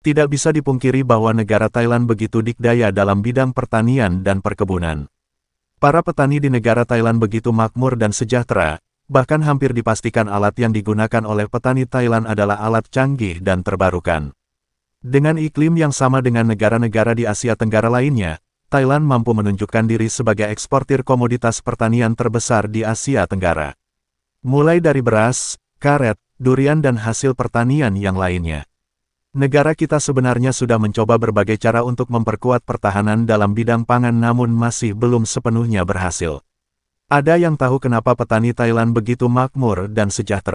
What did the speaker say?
Tidak bisa dipungkiri bahwa negara Thailand begitu dikdaya dalam bidang pertanian dan perkebunan. Para petani di negara Thailand begitu makmur dan sejahtera, bahkan hampir dipastikan alat yang digunakan oleh petani Thailand adalah alat canggih dan terbarukan. Dengan iklim yang sama dengan negara-negara di Asia Tenggara lainnya, Thailand mampu menunjukkan diri sebagai eksportir komoditas pertanian terbesar di Asia Tenggara. Mulai dari beras, karet, durian dan hasil pertanian yang lainnya. Negara kita sebenarnya sudah mencoba berbagai cara untuk memperkuat pertahanan dalam bidang pangan namun masih belum sepenuhnya berhasil. Ada yang tahu kenapa petani Thailand begitu makmur dan sejahtera?